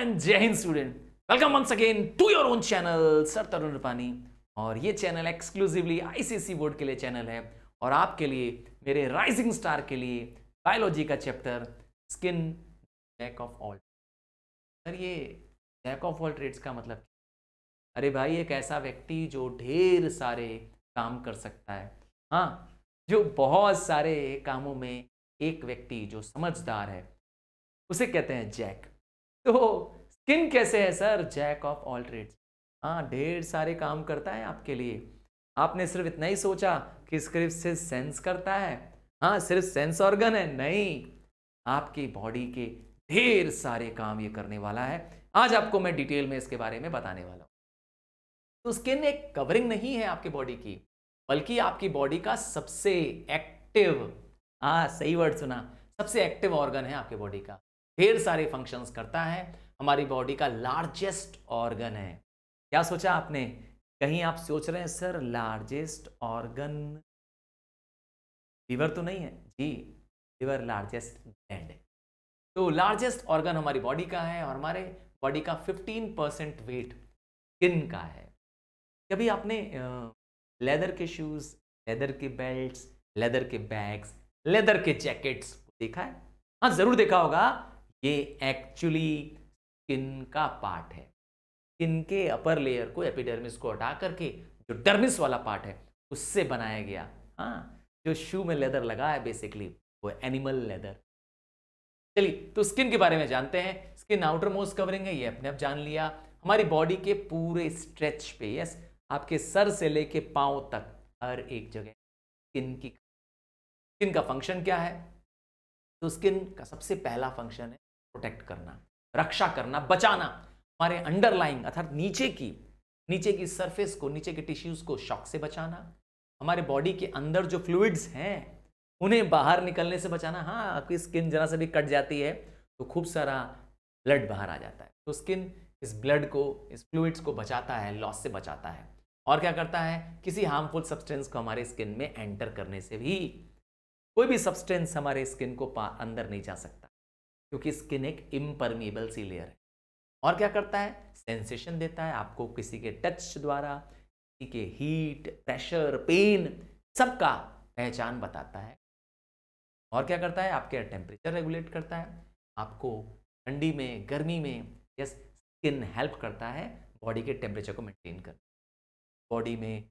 and जय हिंद student welcome once again to your own channel sir Tarun Rupani और ये चैनल एक्सक्लूसिवली आईसीएससी बोर्ड के लिए चैनल है और आपके लिए मेरे राइजिंग स्टार के लिए बायोलॉजी का chapter skin jack of all sir ये जैक ऑफ ऑल ट्रेड्स का मतलब अरे भाई एक ऐसा व्यक्ति जो ढेर सारे काम कर सकता है हाँ जो बहुत सारे कामों में एक व्यक्ति जो समझदार है उसे कहते हैं जैक तो स्किन कैसे है sir jack of all trade हाँ ढेर सारे काम करता है आपके लिए आपने सिर्फ इतना ही सोचा कि सिर्फ से सेंस करता है हाँ सिर्फ सेंस ऑर्गन है नहीं आपकी बॉडी के ढेर सारे काम ये करने वाला है आज आपको मैं डिटेल में इसके बारे में बताने वाला हूँ तो स्किन एक कवरिंग नहीं है आपकी बॉडी की बल्कि आपकी बॉडी का सबसे एक्टिव हाँ सही वर्ड सुना सबसे एक्टिव ऑर्गन है आपके बॉडी का ढेर सारे फंक्शंस करता है हमारी बॉडी का लार्जेस्ट ऑर्गन है क्या सोचा आपने कहीं आप सोच रहे हैं सर लार्जेस्ट ऑर्गन लीवर तो नहीं है जी लीवर लार्जेस्ट ग्लैंड है तो लार्जेस्ट ऑर्गन हमारी बॉडी का है और हमारे बॉडी का 15 परसेंट वेट स्किन का है कभी आपने लेदर के शूज़ लेदर के बेल्ट लेदर के बैग्स लेदर के जैकेट्स देखा है हाँ जरूर देखा होगा ये एक्चुअली स्किन का पार्ट है स्किन के अपर लेयर को एपिडर्मिस को हटा करके जो डर्मिस वाला पार्ट है उससे बनाया गया हाँ जो शू में लेदर लगा है बेसिकली वो एनिमल लेदर चलिए तो स्किन के बारे में जानते हैं स्किन आउटर मोस्ट कवरिंग है ये अपने आप जान लिया हमारी बॉडी के पूरे स्ट्रेच पे यस आपके सर से लेके पाँव तक हर एक जगह स्किन की स्किन का फंक्शन क्या है तो स्किन का सबसे पहला फंक्शन है प्रोटेक्ट करना रक्षा करना बचाना हमारे अंडरलाइंग अर्थात नीचे की नीचे की सरफेस को नीचे के टिश्यूज को शॉक से बचाना हमारे बॉडी के अंदर जो फ्लूइड्स हैं उन्हें बाहर निकलने से बचाना हाँ आपकी स्किन जरा से भी कट जाती है तो खूब सारा ब्लड बाहर आ जाता है तो स्किन इस ब्लड को इस फ्लूइड्स को बचाता है लॉस से बचाता है और क्या करता है किसी हार्मफुल सब्सटेंस को हमारे स्किन में एंटर करने से भी कोई भी सब्सटेंस हमारे स्किन को अंदर नहीं जा सकता क्योंकि स्किन एक इम्परमेबल सी लेयर है और क्या करता है सेंसेशन देता है आपको किसी के टच द्वारा किसी के हीट प्रेशर पेन सबका पहचान बताता है और क्या करता है आपके टेम्परेचर रेगुलेट करता है आपको ठंडी में गर्मी में यस स्किन हेल्प करता है बॉडी के टेम्परेचर को मेंटेन कर बॉडी में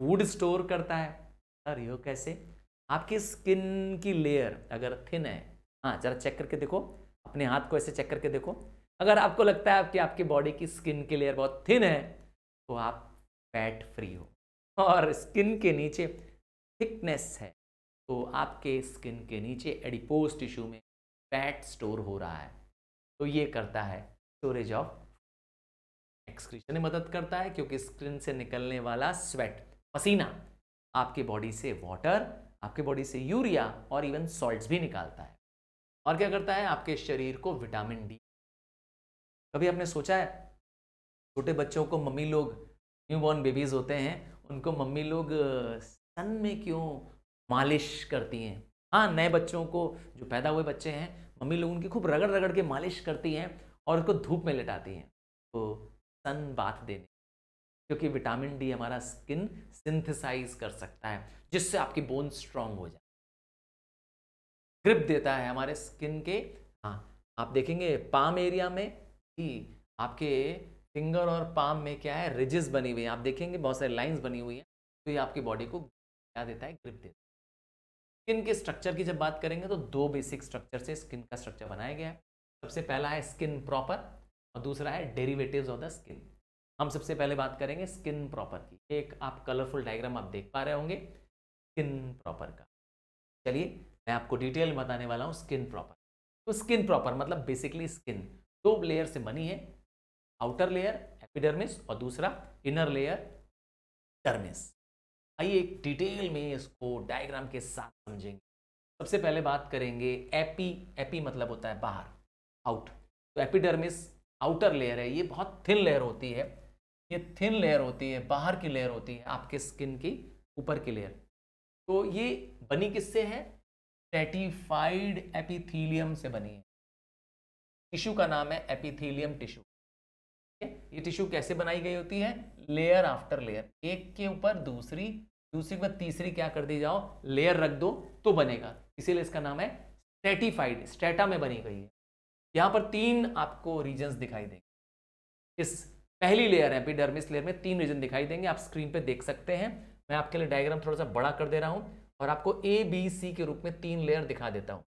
फूड स्टोर करता है अरे हो कैसे आपकी स्किन की लेयर अगर थिन है हाँ ज़रा चेक करके देखो अपने हाथ को ऐसे चेक करके देखो अगर आपको लगता है कि आपकी बॉडी की स्किन की लेयर बहुत थिन है तो आप फैट फ्री हो और स्किन के नीचे थिकनेस है तो आपके स्किन के नीचे एडिपोज टिश्यू में फैट स्टोर हो रहा है तो ये करता है स्टोरेज ऑफ एक्सक्रीशन में मदद करता है क्योंकि स्किन से निकलने वाला स्वेट पसीना आपके बॉडी से वाटर आपके बॉडी से यूरिया और इवन सॉल्ट्स भी निकालता है और क्या करता है आपके शरीर को विटामिन डी कभी आपने सोचा है छोटे बच्चों को मम्मी लोग न्यू बॉर्न बेबीज़ होते हैं उनको मम्मी लोग सन में क्यों मालिश करती हैं हाँ नए बच्चों को जो पैदा हुए बच्चे हैं मम्मी लोग उनकी खूब रगड़ रगड़ के मालिश करती हैं और उसको धूप में लेटाती हैं तो सन बात देने क्योंकि विटामिन डी हमारा स्किन सिंथेसाइज कर सकता है जिससे आपकी बोन स्ट्रांग हो जाए ग्रिप देता है हमारे स्किन के हाँ आप देखेंगे पाम एरिया में ही आपके फिंगर और पाम में क्या है रिजेस बनी हुई है आप देखेंगे बहुत सारी लाइंस बनी हुई हैं तो ये आपकी बॉडी को क्या देता है ग्रिप देता है स्किन के स्ट्रक्चर की जब बात करेंगे तो दो बेसिक स्ट्रक्चर से स्किन का स्ट्रक्चर बनाया गया है सबसे पहला है स्किन प्रॉपर और दूसरा है डेरीवेटिव ऑफ द स्किन हम सबसे पहले बात करेंगे स्किन प्रॉपर की एक आप कलरफुल डायग्राम आप देख पा रहे होंगे स्किन प्रॉपर का चलिए मैं आपको डिटेल में बताने वाला हूँ स्किन प्रॉपर तो स्किन प्रॉपर मतलब बेसिकली स्किन दो लेयर से बनी है आउटर लेयर एपिडर्मिस और दूसरा इनर लेयर डरमिस आइए एक डिटेल में इसको डायग्राम के साथ समझेंगे सबसे पहले बात करेंगे एपी एपी मतलब होता है बाहर आउट तो एपिडर्मिस आउटर लेयर है ये बहुत थिन लेयर होती है ये थिन लेयर होती है बाहर की लेयर होती है आपके स्किन की ऊपर की लेयर तो ये बनी किससे है स्टेटिफाइड एपिथीलियम से बनी है टिश्यू का नाम है एपिथीलियम टिश्यू ये टिश्यू कैसे बनाई गई होती है लेयर आफ्टर लेयर एक के ऊपर दूसरी दूसरी के बाद तीसरी क्या कर दी जाओ लेयर रख दो तो बनेगा इसीलिए इसका नाम है स्टेटिफाइड स्टेटा में बनी गई है यहां पर तीन आपको रीजन दिखाई देंगे इस पहली लेयर है एपिडर्मिस लेयर में तीन रीजन दिखाई देंगे आप स्क्रीन पे देख सकते हैं मैं आपके लिए डायग्राम थोड़ा सा बड़ा कर दे रहा हूं और आपको ए बी सी के रूप में तीन लेयर दिखा देता हूँ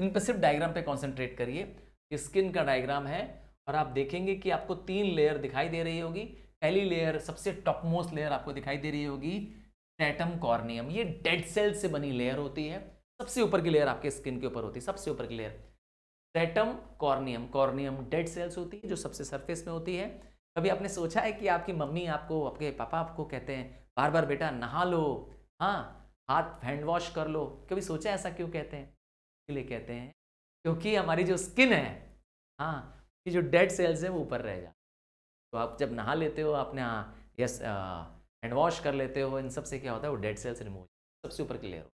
इन पर सिर्फ डायग्राम पे कॉन्सेंट्रेट करिए स्किन का डायग्राम है और आप देखेंगे कि आपको तीन लेयर दिखाई दे रही होगी पहली लेयर सबसे टॉप मोस्ट लेयर आपको दिखाई दे रही होगी स्टैटम कॉर्नियम ये डेड सेल से बनी लेयर होती है सबसे ऊपर की लेयर आपके स्किन के ऊपर होती है सबसे ऊपर की layer stratum corneum corneum dead cells होती है जो सबसे सरफेस में होती है कभी आपने सोचा है कि आपकी मम्मी आपको आपके पापा आपको कहते हैं बार बार बेटा नहा लो हाँ हाथ हैंड वॉश कर लो कभी सोचा ऐसा क्यों कहते हैं इसलिए कहते हैं क्योंकि हमारी जो स्किन है हाँ कि जो डेड सेल्स है वो ऊपर रह जाते तो आप जब नहा लेते हो अपने हाँ यस हैंड वॉश कर लेते हो इन सब से क्या होता है वो डेड सेल्स रिमूव सबसे ऊपर क्लियर हो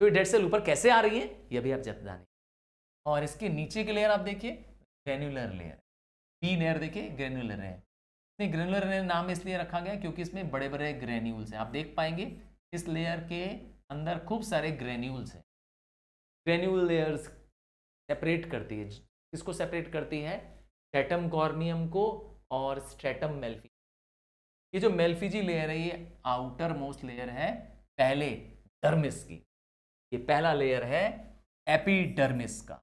तो ये डेड सेल ऊपर कैसे आ रही है ये भी आप जब नहीं और इसके नीचे की लेयर आप देखिए ग्रेन्युलर लेयर बी लेयर देखिए ग्रेनुलर है ग्रेनुलर नाम इसलिए रखा गया क्योंकि इसमें बड़े बड़े ग्रेन्यूल्स हैं आप देख पाएंगे इस लेयर के अंदर खूब सारे ग्रेन्यूल्स हैं ग्रेन्यूल लेयर्स सेपरेट करती है किसको सेपरेट करती है स्टेटम कॉर्नियम को और स्ट्रेटम मेल्फी ये जो मेल्फिजी लेयर है ये आउटर मोस्ट लेयर है पहले डर्मिस की ये पहला लेयर है एपीडर्मिस का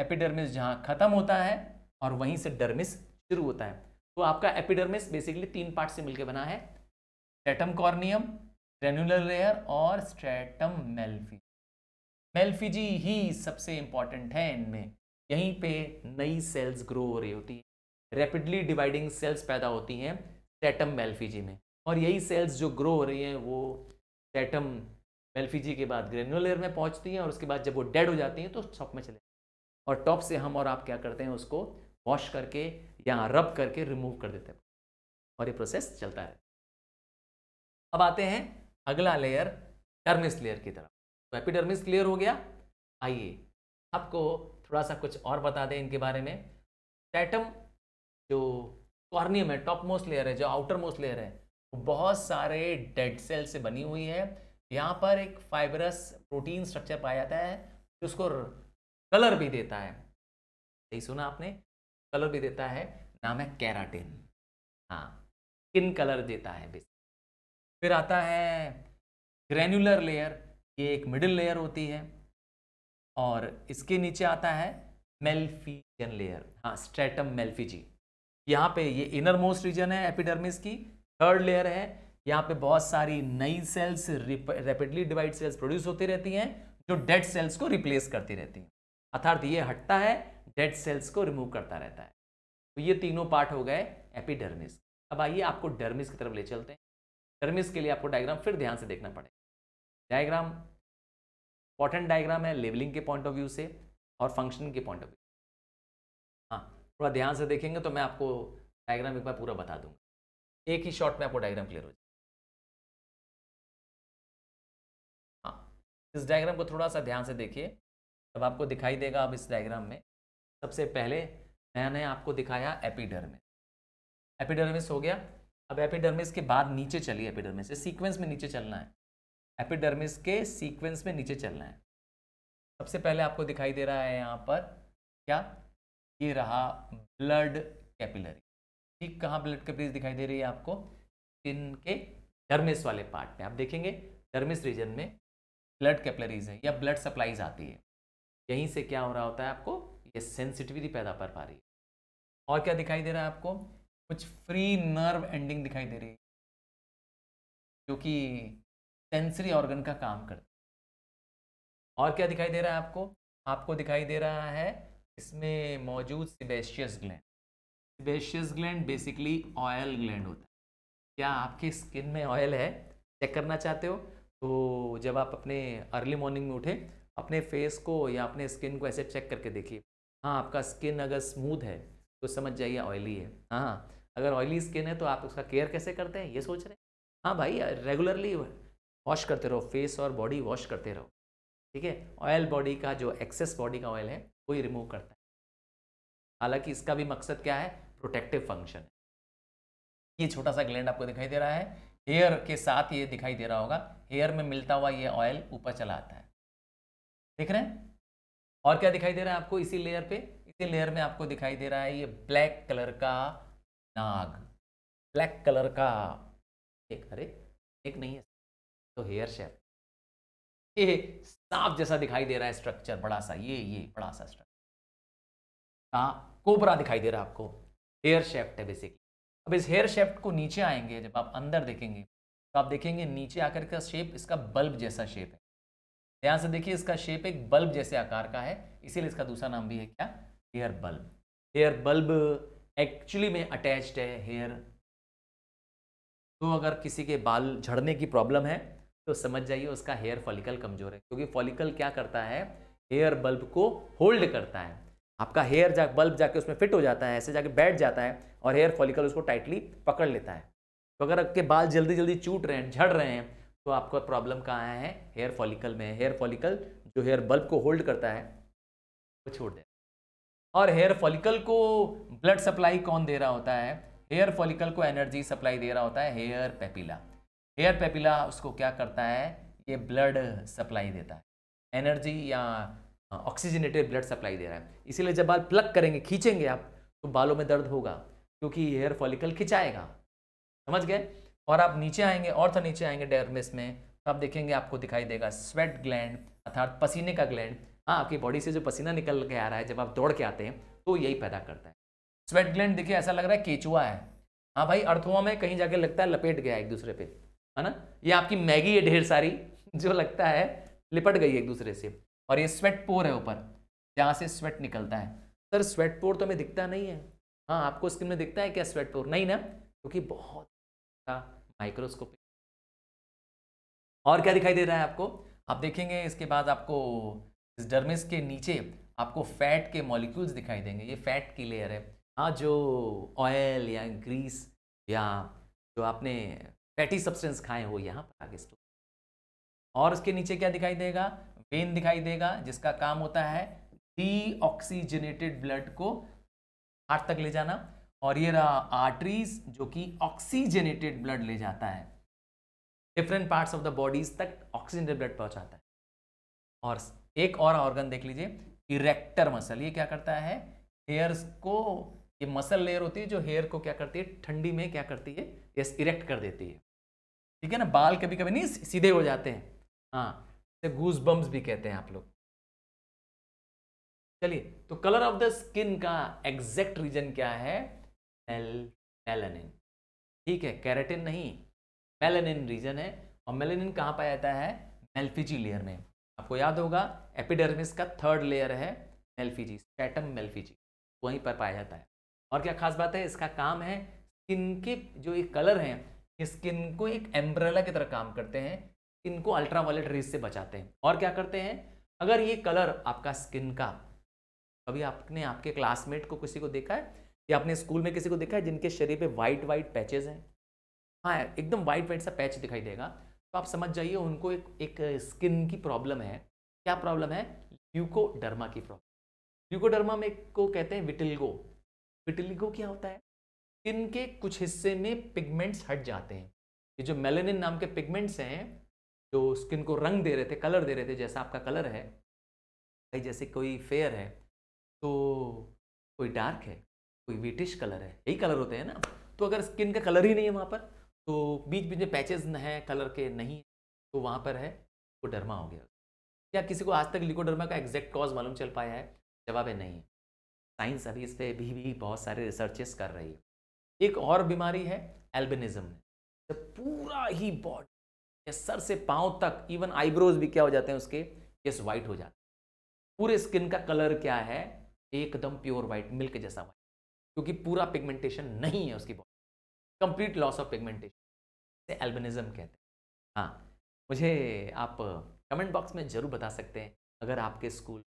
एपिडर्मिस जहाँ ख़त्म होता है और वहीं से डर्मिस शुरू होता है तो आपका एपिडर्मिस बेसिकली तीन पार्ट से मिलकर बना है स्टेटम कॉर्नियम ग्रेनुलर लेयर और स्ट्रेटम मेल्फी मेल्फिजी ही सबसे इंपॉर्टेंट है इनमें यहीं पे नई सेल्स ग्रो हो रही होती है रैपिडली डिवाइडिंग सेल्स पैदा होती हैं स्टेटम मेल्फिजी में और यही सेल्स जो ग्रो हो रही हैं वो स्टेटम मेल्फिजी के बाद ग्रेनुलर में पहुंचती हैं और उसके बाद जब वो डेड हो जाती हैं तो टॉप में चले और टॉप से हम और आप क्या करते हैं उसको वॉश करके या रब करके रिमूव कर देते हैं और ये प्रोसेस चलता है अब आते हैं अगला लेयर टर्मिस लेयर की तरफ तो एपिडर्मिस क्लियर हो गया आइए आपको थोड़ा सा कुछ और बता दें इनके बारे में टैटम जो कॉर्नियम है टॉप मोस्ट लेयर है जो आउटर मोस्ट लेयर है वो बहुत सारे डेड सेल से बनी हुई है यहाँ पर एक फाइबरस प्रोटीन स्ट्रक्चर पाया जाता है जिसको कलर भी देता है सही सुना आपने कलर भी देता है नाम है कैराटिन हाँ स्किन कलर देता है बेसिक फिर आता है ग्रेन्युलर लेयर ये एक मिडिल लेयर होती है और इसके नीचे आता है मेल्फीजन लेयर हाँ स्ट्रेटम मेल्फीजी यहाँ पे ये इनर मोस्ट रीजन है एपिडर्मिस की थर्ड लेयर है यहाँ पे बहुत सारी नई cells rapidly divide cells produce होती रहती हैं जो डेड सेल्स को रिप्लेस करती रहती हैं अर्थात ये हटता है डेड सेल्स को रिमूव करता रहता है तो ये तीनों पार्ट हो गए एपिडर्मिस अब आइए आपको डर्मिस की तरफ ले चलते हैं टर्म इसके लिए आपको डायग्राम फिर ध्यान से देखना पड़ेगा डायग्राम इंपॉर्टेंट डायग्राम है लेवलिंग के पॉइंट ऑफ व्यू से और फंक्शन के पॉइंट ऑफ व्यू हाँ थोड़ा ध्यान से देखेंगे तो मैं आपको डायग्राम एक बार पूरा बता दूंगा एक ही शॉट में आपको डायग्राम क्लियर हो जाए हाँ इस डायग्राम को थोड़ा सा ध्यान से देखिए तब आपको दिखाई देगा अब इस डायग्राम में सबसे पहले मैंने आपको दिखाया एपीडर्मिस एपीडर्मिस हो गया अब एपिडर्मिस के बाद नीचे चलिए एपिडर्मिस सीक्वेंस में नीचे चलना है एपिडर्मिस के सीक्वेंस में नीचे चलना है सबसे पहले आपको दिखाई दे रहा है यहाँ पर क्या ये रहा ब्लड कैपिलरी ठीक कहाँ ब्लड कैपिलरी दिखाई दे रही है आपको स्किन के डर्मिस वाले पार्ट में आप देखेंगे डर्मिस रीजन में ब्लड कैपिलरीज है या ब्लड सप्लाईज आती है यहीं से क्या हो रहा होता है आपको ये सेंसिटिविटी पैदा कर पा रही है और क्या दिखाई दे रहा है आपको कुछ फ्री नर्व एंडिंग दिखाई दे रही है जो कि सेंसरी ऑर्गन का काम करता है और क्या दिखाई दे रहा है आपको आपको दिखाई दे रहा है इसमें मौजूद sebaceous gland sebaceous gland basically oil gland होता है क्या आपके स्किन में ऑयल है चेक करना चाहते हो तो जब आप अपने अर्ली मॉर्निंग में उठे अपने फेस को या अपने स्किन को ऐसे चेक करके देखिए हाँ आपका स्किन अगर स्मूथ है तो समझ जाइए ऑयली है हाँ अगर ऑयली स्किन है तो आप उसका केयर कैसे करते हैं ये सोच रहे हैं हाँ भाई रेगुलरली वॉश करते रहो फेस और बॉडी वॉश करते रहो ठीक है ऑयल बॉडी का जो एक्सेस बॉडी का ऑयल है वही रिमूव करता है हालांकि इसका भी मकसद क्या है प्रोटेक्टिव फंक्शन है ये छोटा सा ग्लैंड आपको दिखाई दे रहा है हेयर के साथ ये दिखाई दे रहा होगा हेयर में मिलता हुआ ये ऑयल ऊपर चला आता है देख रहे हैं और क्या दिखाई दे रहा है आपको इसी लेयर पे लेयर में आपको दिखाई दे रहा है ये ब्लैक कलर का नाग ब्लैक कलर का एक अरे एक नहीं है तो हेयर शेप ये सांप जैसा दिखाई दे रहा है स्ट्रक्चर बड़ा सा ये ये बड़ा सा स्ट्रक्चर हाँ कोबरा दिखाई दे रहा है आपको हेयर शेफ्ट है बेसिकली अब इस हेयर शेफ्ट को नीचे आएंगे जब आप अंदर देखेंगे तो आप देखेंगे नीचे आकर का शेप इसका बल्ब जैसा शेप है ध्यान से देखिए इसका शेप एक बल्ब जैसे आकार का है इसीलिए इसका दूसरा नाम भी है क्या hair bulb hair bulb actually में अटैच्ड है हेयर तो अगर किसी के बाल झड़ने की प्रॉब्लम है तो समझ जाइए उसका हेयर फॉलिकल कमजोर है क्योंकि फॉलिकल क्या करता है हेयर बल्ब को होल्ड करता है आपका हेयर जा बल्ब जाके उसमें फिट हो जाता है ऐसे जाके बैठ जाता है और हेयर फॉलिकल उसको टाइटली पकड़ लेता है तो अगर आपके बाल जल्दी जल्दी चूट रहे हैं झड़ रहे हैं तो आपका प्रॉब्लम कहाँ है हेयर फॉलिकल में हेयर फॉलिकल जो हेयर बल्ब को होल्ड करता है वो छोड़ दे और हेयर फॉलिकल को ब्लड सप्लाई कौन दे रहा होता है हेयर फॉलिकल को एनर्जी सप्लाई दे रहा होता है हेयर पेपिला हेयर पेपिला उसको क्या करता है ये ब्लड सप्लाई देता है एनर्जी या ऑक्सीजनेटेड ब्लड सप्लाई दे रहा है इसीलिए जब बाल प्लग करेंगे खींचेंगे आप तो बालों में दर्द होगा क्योंकि हेयर फॉलिकल खिंचाएगा समझ गए और आप नीचे आएंगे और तो नीचे आएंगे डेरमिस में तो आप देखेंगे आपको दिखाई देगा स्वेट ग्लैंड अर्थात पसीने का ग्लैंड हाँ आपकी बॉडी से जो पसीना निकल के आ रहा है जब आप दौड़ के आते हैं तो यही पैदा करता है स्वेट ग्लैंड देखिए ऐसा लग रहा है केचुआ है हाँ भाई अर्थवा में कहीं जाके लगता है लपेट गया एक दूसरे पे है ना ये आपकी मैगी है ढेर सारी जो लगता है लिपट गई एक दूसरे से और ये स्वेट पोर है ऊपर जहाँ से स्वेट निकलता है सर स्वेट पोर तो हमें दिखता नहीं है हाँ आपको स्किन में दिखता है क्या स्वेट पोर नहीं ना क्योंकि बहुत माइक्रोस्कोपिक और क्या दिखाई दे रहा है आपको आप देखेंगे इसके बाद आपको इस डर्मिस के नीचे आपको फैट के मॉलिक्यूल्स दिखाई देंगे ये फैट की लेयर है हाँ जो ऑयल या ग्रीस या जो आपने फैटी सब्सटेंस खाए हो यहाँ पर आगे स्टोर और उसके नीचे क्या दिखाई देगा वेन दिखाई देगा जिसका काम होता है डीऑक्सीजनेटेड ब्लड को हार्ट तक ले जाना और ये रहा आर्टरीज जो कि ऑक्सीजनेटेड ब्लड ले जाता है different parts of the bodies तक ऑक्सीजनेटेड ब्लड पहुंचाता है और एक और ऑर्गन देख लीजिए इरेक्टर मसल ये क्या करता है हेयर्स को ये मसल लेयर होती है जो हेयर को क्या करती है ठंडी में क्या करती है यस इरेक्ट कर देती है ठीक है ना बाल कभी कभी नहीं सीधे हो जाते हैं हाँ गूज बम्स भी कहते हैं आप लोग चलिए तो कलर ऑफ द स्किन का एग्जैक्ट रीजन क्या है मेलानिन ठीक है कैरेटिन नहीं मेलानिन रीजन है और मेलानिन कहाँ पाया जाता है मेल्फिजी लेयर में आपको याद होगा एपिडर्मिस का थर्ड लेयर है मेल्फीजी स्टैटम मेल्फीजी वहीं पर पाया जाता है और क्या खास बात है इसका काम है स्किन के जो ये कलर हैं स्किन को एक एम्ब्रेला की तरह काम करते हैं इनको अल्ट्रावायलेट रेज से बचाते हैं और क्या करते हैं अगर ये कलर आपका स्किन का कभी आपने आपके क्लासमेट को किसी को देखा है या अपने स्कूल में किसी को देखा है जिनके शरीर पे वाइट वाइट पैचेज हैं हाँ एकदम वाइट वाइट सा पैच दिखाई देगा तो आप समझ जाइए उनको एक एक स्किन की प्रॉब्लम है क्या प्रॉब्लम है ल्यूकोडर्मा की प्रॉब्लम ल्यूकोडर्मा में को कहते हैं विटिलगो विटिलगो क्या होता है स्किन के कुछ हिस्से में पिगमेंट्स हट जाते हैं ये जो मेलेनिन नाम के पिगमेंट्स हैं जो स्किन को रंग दे रहे थे कलर दे रहे थे जैसा आपका कलर है भाई जैसे कोई फेयर है तो कोई डार्क है कोई वीटिश कलर है यही कलर होते हैं ना तो अगर स्किन का कलर ही नहीं है वहाँ पर तो बीच बीच में पैचेज हैं कलर के नहीं तो वहाँ पर है लिकोडर्मा हो गया क्या किसी को आज तक लिकोडर्मा का एग्जैक्ट कॉज मालूम चल पाया है जवाब है नहीं साइंस अभी इस पर भी, भी बहुत सारे रिसर्चेस कर रही है एक और बीमारी है एल्बिनिज्म तो पूरा ही बॉडी सर से पाँव तक इवन आईब्रोज भी क्या हो जाते हैं उसके केस वाइट हो जाते हैं पूरे स्किन का कलर क्या है एकदम प्योर वाइट मिल्क जैसा वाइट क्योंकि पूरा पिगमेंटेशन नहीं है उसकी body complete loss of pigmentation albinism कहते हैं हाँ मुझे आप कमेंट बॉक्स में ज़रूर बता सकते हैं अगर आपके स्कूल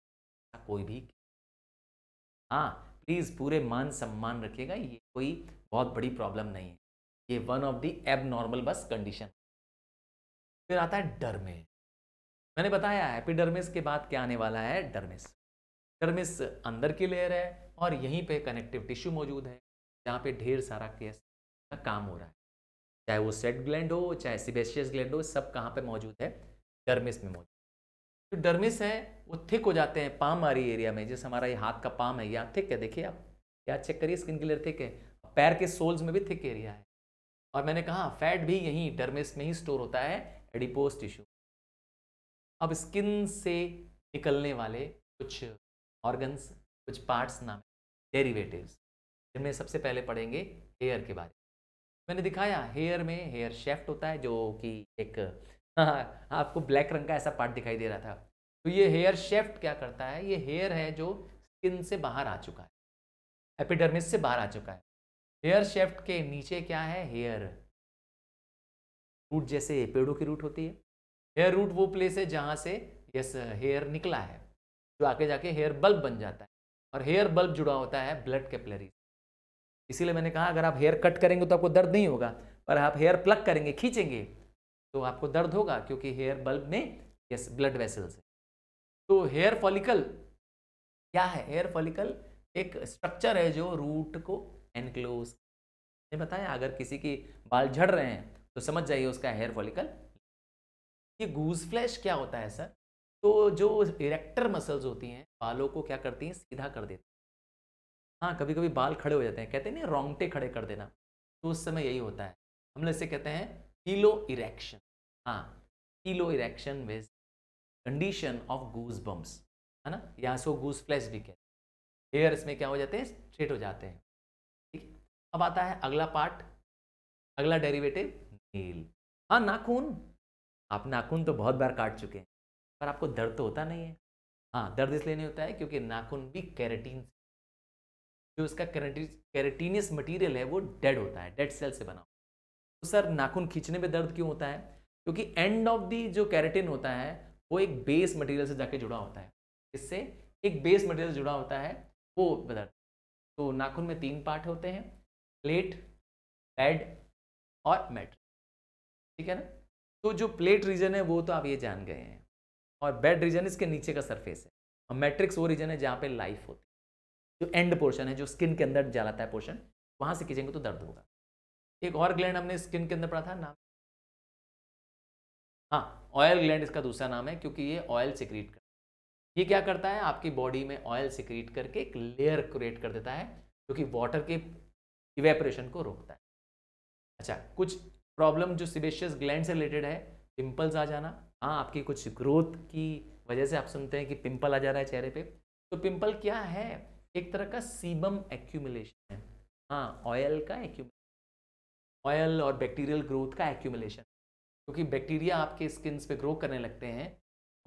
कोई भी हाँ प्लीज़ पूरे मान सम्मान रखिएगा ये कोई बहुत बड़ी प्रॉब्लम नहीं है ये वन ऑफ दी एब नॉर्मल बस कंडीशन फिर आता है डरमेज मैंने बताया एपिडर्मिस के बाद क्या आने वाला है डरमिस डरमिस अंदर की लेयर है और यहीं पे कनेक्टिव टिश्यू मौजूद है जहाँ पे ढेर सारा केस का काम हो रहा है चाहे वो सेट ग्लैंड हो चाहे सिबेशियस ग्लैंड हो सब कहाँ पे मौजूद है डर्मिस में मौजूद जो तो डर्मिस है वो थिक हो जाते हैं पाम वाली एरिया में जैसे हमारा ये हाथ का पाम है यहाँ थिक है देखिए आप यहाँ चेक करिए स्किन क्लियर थिक है पैर के सोल्स में भी थिक एरिया है और मैंने कहा फैट भी यहीं डर्मिस में ही स्टोर होता है एडिपोज टिश्यू अब स्किन से निकलने वाले कुछ ऑर्गन्स कुछ पार्ट्स नाम डेरिवेटिव्स जिनमें सबसे पहले पढ़ेंगे हेयर के बारे मैंने दिखाया हेयर में हेयर शेफ्ट होता है जो कि एक हाँ, आपको ब्लैक रंग का ऐसा पार्ट दिखाई दे रहा था तो ये हेयर शेफ्ट क्या करता है ये हेयर है जो स्किन से बाहर आ चुका है एपिडर्मिस से बाहर आ चुका है हेयर शेफ्ट के नीचे क्या है हेयर रूट जैसे पेड़ों की रूट होती है हेयर रूट वो प्लेस है जहाँ से यस हेयर निकला है जो आगे जाके हेयर बल्ब बन जाता है और हेयर बल्ब जुड़ा होता है ब्लड कैपलरी इसीलिए मैंने कहा अगर आप हेयर कट करेंगे तो आपको दर्द नहीं होगा पर आप हेयर प्लग करेंगे खींचेंगे तो आपको दर्द होगा क्योंकि हेयर बल्ब में यस ब्लड वेसल्स है तो हेयर फॉलिकल क्या है हेयर फॉलिकल एक स्ट्रक्चर है जो रूट को एनक्लोज ये बताया अगर किसी की बाल झड़ रहे हैं तो समझ जाइए उसका हेयर फॉलिकल ये गूज फ्लैश क्या होता है सर तो जो इरेक्टर मसल्स होती हैं बालों को क्या करती हैं सीधा कर देती हाँ कभी कभी बाल खड़े हो जाते हैं कहते हैं नहीं रोंगटे खड़े कर देना तो उस समय यही होता है हम लोग इसे कहते हैं कीलो इरेक्शन हाँ piloerection which condition of goose bumps है ना यहाँ से गूज फ्लैश भी कहते हैं हेयर इसमें क्या हो जाते हैं स्ट्रेट हो जाते हैं ठीक है अब आता है अगला पार्ट अगला डेरिवेटिव नील हाँ नाखून आप नाखून तो बहुत बार काट चुके हैं पर आपको दर्द तो होता नहीं है हाँ दर्द इसलिए नहीं होता है क्योंकि नाखून भी कैरेटीन जो इसका कैरेटीनियस मटेरियल है वो डेड होता है डेड सेल से बना तो सर नाखून खींचने में दर्द क्यों होता है क्योंकि एंड ऑफ दी जो कैरेटिन होता है वो एक बेस मटेरियल से जाके जुड़ा होता है इससे एक बेस मटेरियल जुड़ा होता है वो दर्द तो नाखून में तीन पार्ट होते हैं प्लेट पैड और मेट ठीक है ना तो जो प्लेट रीजन है वो तो आप ये जान गए हैं और बेड रीजन इसके नीचे का सरफेस है और मैट्रिक्स वो रीजन है जहाँ पे लाइफ होती है जो एंड पोर्शन है जो स्किन के अंदर जलाता है पोर्शन वहाँ से खींचेंगे तो दर्द होगा एक और ग्लैंड हमने स्किन के अंदर पढ़ा था नाम हाँ ऑयल ग्लैंड इसका दूसरा नाम है क्योंकि ये ऑयल सिक्रीट करता है ये क्या करता है आपकी बॉडी में ऑयल सिक्रीट करके एक लेयर क्रिएट कर देता है जो कि वाटर के इवेपरेशन को रोकता है अच्छा कुछ प्रॉब्लम जो सिबेशियस ग्लैंड से रिलेटेड है पिंपल्स आ जाना हाँ आपकी कुछ ग्रोथ की वजह से आप सुनते हैं कि पिंपल आ जा रहा है चेहरे पे तो पिंपल क्या है एक तरह का सीबम एक्यूमुलेशन है हाँ ऑयल का एक्यूमुलेशन ऑयल और बैक्टीरियल ग्रोथ का एक्यूमुलेशन क्योंकि बैक्टीरिया आपके स्किन पे ग्रो करने लगते हैं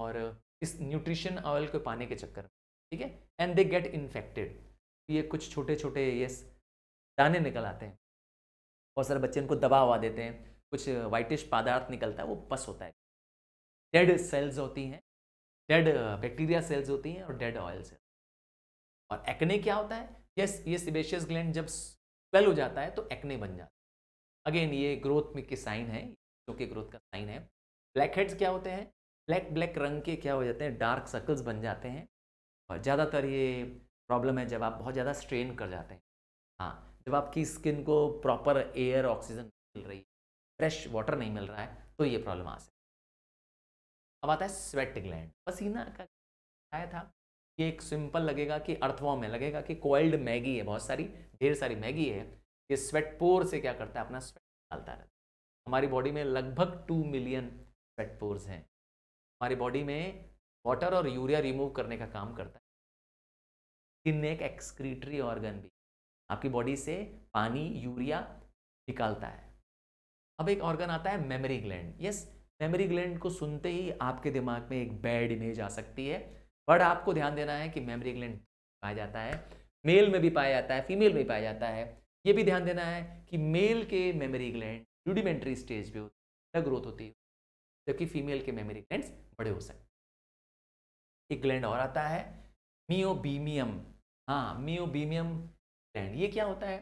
और इस न्यूट्रिशन ऑयल को पाने के चक्कर में ठीक है एंड दे गेट इन्फेक्टेड ये कुछ छोटे छोटे यस दाने निकल आते हैं बहुत सारे बच्चे उनको दबा हुआ देते हैं कुछ वाइटिश पदार्थ निकलता है वो पस होता है डेड सेल्स होती हैं डेड बैक्टीरिया सेल्स होती हैं और डेड ऑयल सेल्स और एक्ने क्या होता है यस ये सिबेशियस ग्लैंड जब स्वेल हो जाता है तो एक्ने बन जाता है अगेन ये ग्रोथ में के साइन है जो कि ग्रोथ का साइन है ब्लैक हेड्स क्या होते हैं ब्लैक ब्लैक रंग के क्या हो जाते हैं डार्क सर्कल्स बन जाते हैं और ज़्यादातर ये प्रॉब्लम है जब आप बहुत ज़्यादा स्ट्रेन कर जाते हैं हाँ जब आपकी स्किन को प्रॉपर एयर ऑक्सीजन मिल रही है फ्रेश वाटर नहीं मिल रहा है तो ये प्रॉब्लम आ सकती है अब आता है स्वेट ग्लैंड पसीना का आया था ये एक सिंपल लगेगा कि अर्थवा है लगेगा कि कोइल्ड मैगी है बहुत सारी ढेर सारी मैगी है ये स्वेट पोर से क्या करता है अपना स्वेट निकालता रहता है हमारी बॉडी में लगभग टू मिलियन स्वेट पोर्स हैं हमारी बॉडी में वाटर और यूरिया रिमूव करने का काम करता है स्किन एक एक्सक्रीटरी ऑर्गन भी आपकी बॉडी से पानी यूरिया निकालता है अब एक ऑर्गन आता है mammary gland yes mammary gland को सुनते ही आपके दिमाग में एक बैड इमेज आ सकती है बट आपको ध्यान देना है कि मेमरी ग्लैंड पाया जाता है मेल में भी पाया जाता है फीमेल में भी पाया जाता है ये भी ध्यान देना है कि मेल के मेमरी ग्लैंड रूडिमेंट्री स्टेज पे होती है ग्रोथ होती है जबकि फीमेल के मेमरी ग्लैंड बड़े हो सकते हैं एक ग्लैंड और आता है मियोबीमियम हाँ मियोबीमियम ग्लैंड ये क्या होता है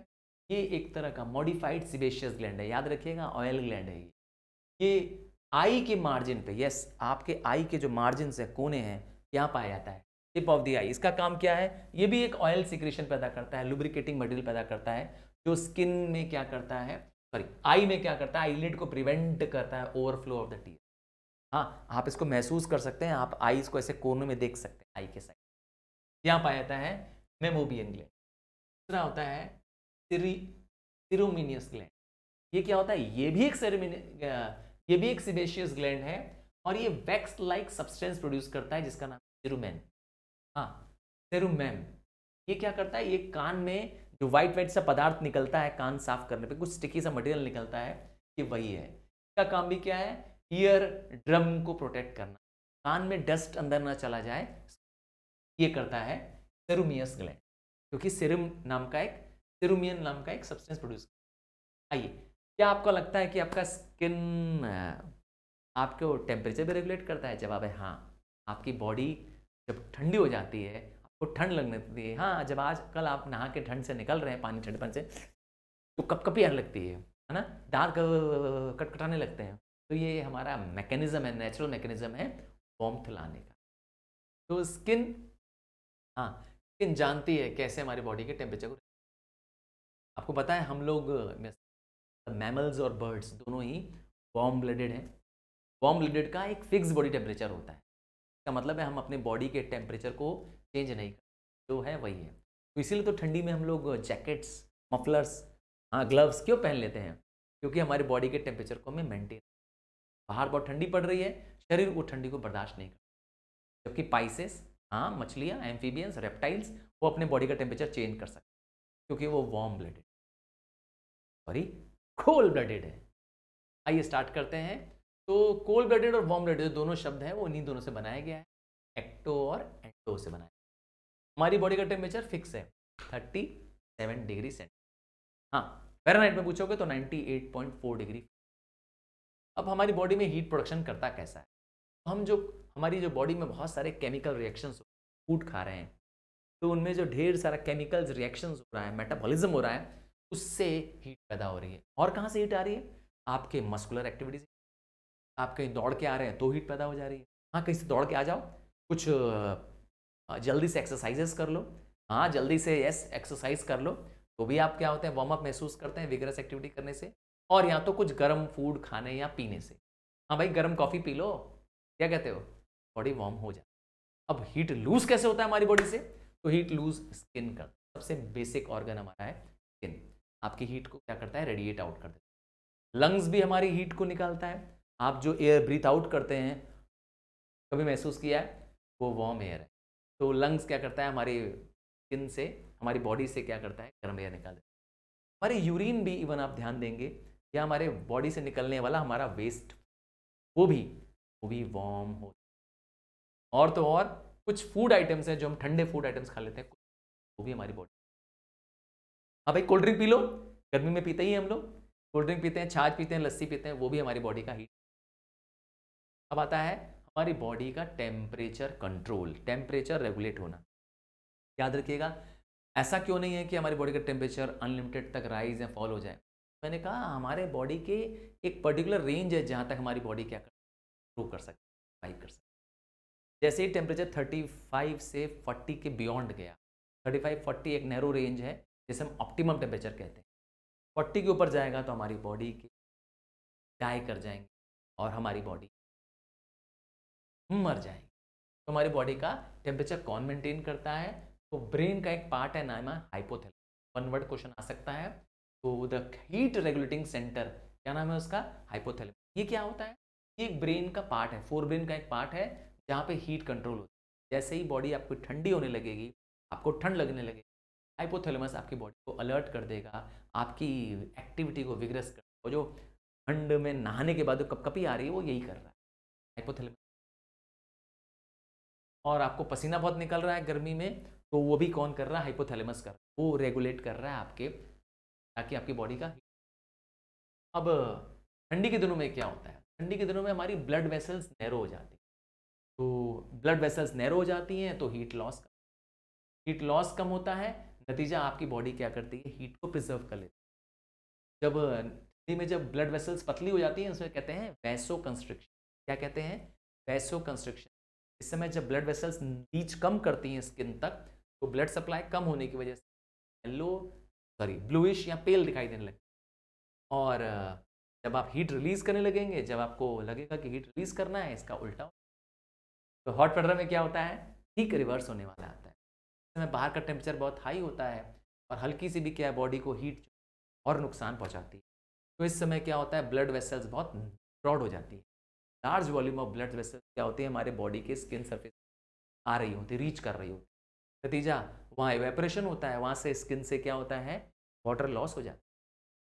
ये एक तरह का मॉडिफाइड सिबेशियस ग्लैंड है याद रखिएगा ऑयल ग्लैंड है ये आई के मार्जिन पे यस आपके आई के जो मार्जिन है कोने हैं यहाँ पाया जाता है टिप ऑफ दी आई इसका काम क्या है ये भी एक ऑयल सिक्रेशन पैदा करता है लुब्रिकेटिंग मटेरियल पैदा करता है जो स्किन में क्या करता है सॉरी आई में क्या करता है आईलिड को प्रिवेंट करता है ओवरफ्लो ऑफ द टीयर हाँ आप इसको महसूस कर सकते हैं आप आईज को ऐसे कोने में देख सकते हैं आई के साइड यहाँ पाया जाता है मेमोबियन ग्लैंड दूसरा होता है सिरोमिनियस ग्लैंड ये क्या होता है ये भी एक सेरेमिन ये भी एक सिबेशियस ग्लैंड है और ये वैक्स लाइक सब्सटेंस प्रोड्यूस करता है जिसका नाम सेरुमैन हाँ सेरुमैम ये क्या करता है ये कान में जो वाइट वाइट सा पदार्थ निकलता है कान साफ करने पे कुछ स्टिकी सा मटेरियल निकलता है ये वही है इसका काम भी क्या है ईयर ड्रम को प्रोटेक्ट करना कान में डस्ट अंदर ना चला जाए ये करता है सेरुमियस ग्लैंड क्योंकि सेरुम नाम का एक सेरुमियन नाम का एक सब्सटेंस प्रोड्यूस आइए क्या आपको लगता है कि आपका स्किन आपको टेम्परेचर भी रेगुलेट करता है जवाब है हाँ आपकी बॉडी जब ठंडी हो जाती है आपको ठंड लगने लगती है हाँ जब आज कल आप नहा के ठंड से निकल रहे हैं पानी ठंडपन से तो कपकपी आने लगती है है ना दांत कटकटाने लगते हैं तो ये हमारा मैकेनिज्म है नेचुरल मैकेनिज्म है वॉम्थ लाने का तो स्किन हाँ स्किन जानती है कैसे हमारी बॉडी के टेम्परेचर को आपको पता है हम लोग मैमल्स और बर्ड्स दोनों ही वॉम ब्लडेड हैं वार्म लिडेड का एक फिक्स बॉडी टेम्परेचर होता है इसका मतलब है हम अपने बॉडी के टेम्परेचर को चेंज नहीं कर जो है वही है तो इसीलिए तो ठंडी में हम लोग जैकेट्स मफलर्स हाँ ग्लव्स क्यों पहन लेते हैं क्योंकि हमारे बॉडी के टेम्परेचर को हमें मेंटेन बाहर बहुत ठंडी पड़ रही है शरीर वो ठंडी को बर्दाश्त नहीं कर जबकि पाइसेस हाँ मछलियाँ एम्फीबियंस रेप्टाइल्स वो अपने बॉडी का टेम्परेचर चेंज कर सकते हैं क्योंकि वो warm blooded sorry cold blooded है आइए स्टार्ट करते हैं तो कोल्ड ब्लडेड और वार्म ब्लडेड दोनों शब्द हैं वो इन्हीं दोनों से बनाया गया है एक्टो और एंटो से बनाया हमारी बॉडी का टेम्परेचर फिक्स है थर्टी सेवन डिग्री सेंटीग्रेड हाँ फेरानाइट में पूछोगे तो ninety eight point four degree अब हमारी बॉडी में हीट प्रोडक्शन करता कैसा है हम जो हमारी जो बॉडी में बहुत सारे केमिकल रिएक्शन फूड खा रहे हैं तो उनमें जो ढेर सारा केमिकल्स रिएक्शन हो रहा है मेटाबॉलिज्म हो रहा है उससे हीट पैदा हो रही है और कहाँ से हीट आ रही है आपके मस्कुलर एक्टिविटीज आप कहीं दौड़ के आ रहे हैं तो हीट पैदा हो जा रही है हाँ कहीं से दौड़ के आ जाओ कुछ जल्दी से एक्सरसाइजेस कर लो हाँ जल्दी से यस एक्सरसाइज कर लो तो भी आप क्या होते हैं वार्म अप महसूस करते हैं विगरस एक्टिविटी करने से और या तो कुछ गर्म फूड खाने या पीने से हाँ भाई गर्म कॉफ़ी पी लो क्या कहते हो बॉडी वार्म हो जाए अब हीट लूज कैसे होता है हमारी बॉडी से तो हीट लूज स्किन कर सबसे बेसिक ऑर्गन हमारा है स्किन आपकी हीट को क्या करता है रेडिएट आउट कर देता है लंग्स भी हमारी हीट को निकालता है आप जो एयर ब्रीथ आउट करते हैं कभी महसूस किया है वो वार्म एयर है तो लंग्स क्या करता है हमारी स्किन से हमारी बॉडी से क्या करता है गर्म एयर निकाल देता है हमारे यूरिन भी इवन आप ध्यान देंगे या हमारे बॉडी से निकलने वाला हमारा वेस्ट वो भी वो भी वार्म हो और तो और कुछ फूड आइटम्स हैं जो हम ठंडे फूड आइटम्स खा लेते हैं वो भी हमारी बॉडी हाँ भाई कोल्ड ड्रिंक पी लो गर्मी में पीते ही हम लोग कोल्ड ड्रिंक पीते हैं छाछ पीते हैं लस्सी पीते हैं वो भी हमारी बॉडी का हीट अब आता है हमारी बॉडी का टेम्परेचर कंट्रोल टेम्परेचर रेगुलेट होना याद रखिएगा ऐसा क्यों नहीं है कि हमारी बॉडी का टेम्परेचर अनलिमिटेड तक राइज या फॉल हो जाए मैंने कहा हमारे बॉडी के एक पर्टिकुलर रेंज है जहाँ तक हमारी बॉडी क्या कर ग्रो कर सकती है कर सकते जैसे ही टेम्परेचर 35 से 40 के बियॉन्ड गया 35 40 एक नैरो रेंज है जिसे हम ऑप्टिमम टेम्परेचर कहते हैं फोर्टी के ऊपर जाएगा तो हमारी बॉडी के डाई कर जाएंगे और हमारी बॉडी मर जाएंगे तो हमारी बॉडी का टेम्परेचर कौन मेंटेन करता है तो ब्रेन का एक पार्ट है नाम है हाइपोथैलेमस वन वर्ड क्वेश्चन आ सकता है तो द हीट रेगुलेटिंग सेंटर क्या नाम है उसका हाइपोथेल ये क्या होता है ये एक ब्रेन का पार्ट है फोर ब्रेन का एक पार्ट है जहाँ पे हीट कंट्रोल होता है जैसे ही बॉडी आपको ठंडी होने लगेगी आपको ठंड लगने लगेगी हाइपोथेलमस आपकी बॉडी को अलर्ट कर देगा आपकी एक्टिविटी को विग्रस कर वो जो ठंड में नहाने के बाद जो कपकपी आ रही है वो यही कर रहा है हाइपोथेलम और आपको पसीना बहुत निकल रहा है गर्मी में तो वो भी कौन कर रहा है हाइपोथैलेमस कर वो रेगुलेट कर रहा है आपके ताकि आपकी बॉडी का अब ठंडी के दिनों में क्या होता है ठंडी के दिनों में हमारी ब्लड वेसल्स नैरो हो जाती हैं तो ब्लड वेसल्स नैरो हो जाती हैं तो हीट लॉस हीट लॉस कम होता है नतीजा आपकी बॉडी क्या करती है हीट को प्रिजर्व कर लेती है जब ठंडी में जब ब्लड वेसल्स पतली हो जाती हैं उसमें कहते हैं वैसो कंस्ट्रिक्शन क्या कहते हैं वैसो कंस्ट्रिक्शन इस समय जब ब्लड वेसल्स नीच कम करती हैं स्किन तक तो ब्लड सप्लाई कम होने की वजह से येलो सॉरी ब्लूइश या पेल दिखाई देने लगे और जब आप हीट रिलीज करने लगेंगे जब आपको लगेगा कि हीट रिलीज करना है इसका उल्टा तो हॉट वेदर में क्या होता है ठीक रिवर्स होने वाला आता है इस समय बाहर का टेम्परेचर बहुत हाई होता है और हल्की सी भी क्या है बॉडी को हीट और नुकसान पहुँचाती है तो इस समय क्या होता है ब्लड वेसल्स बहुत ब्रॉड हो जाती है large volume of blood vessels क्या होते हैं हमारे बॉडी के स्किन सर्फेस आ रही होती रीच कर रही होती नतीजा वहाँ एवेपरेशन होता है वहाँ से स्किन से क्या होता है वाटर लॉस हो जाता है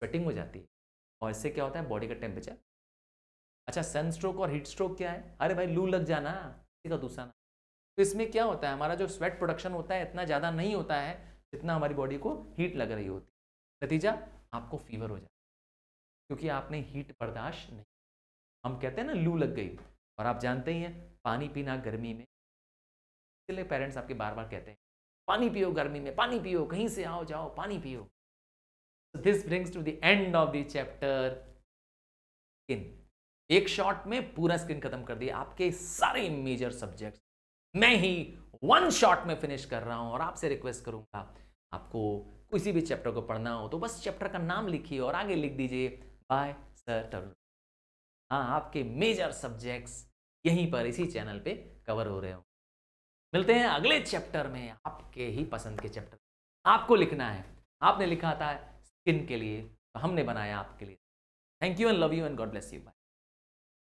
स्वेटिंग हो जाती है और इससे क्या होता है बॉडी का टेम्परेचर अच्छा सन स्ट्रोक और हीट स्ट्रोक क्या है अरे भाई लू लग जाना का दूसरा ना तो इसमें क्या होता है हमारा जो स्वेट प्रोडक्शन होता है इतना ज़्यादा नहीं होता है जितना हमारी बॉडी को हीट लग रही होती है नतीजा आपको फीवर हो जाता है क्योंकि आपने हीट बर्दाश्त नहीं हम कहते हैं ना लू लग गई और आप जानते ही हैं पानी पीना गर्मी में इसलिए पेरेंट्स आपके बार बार कहते हैं पानी पियो गर्मी में पानी पियो कहीं से आओ जाओ पानी पियो this brings to the end of the chapter skin एक शॉट में पूरा स्क्रीन खत्म कर दिया आपके सारे मेजर सब्जेक्ट मैं ही वन शॉट में फिनिश कर रहा हूं और आपसे रिक्वेस्ट करूंगा आपको किसी भी चैप्टर को पढ़ना हो तो बस चैप्टर का नाम लिखिए और आगे लिख दीजिए बाय सर तरुण हाँ आपके मेजर सब्जेक्ट्स यहीं पर इसी चैनल पे कवर हो रहे हो मिलते हैं अगले चैप्टर में आपके ही पसंद के चैप्टर आपको लिखना है आपने लिखा था स्किन के लिए तो हमने बनाया आपके लिए thank you and love you and God bless you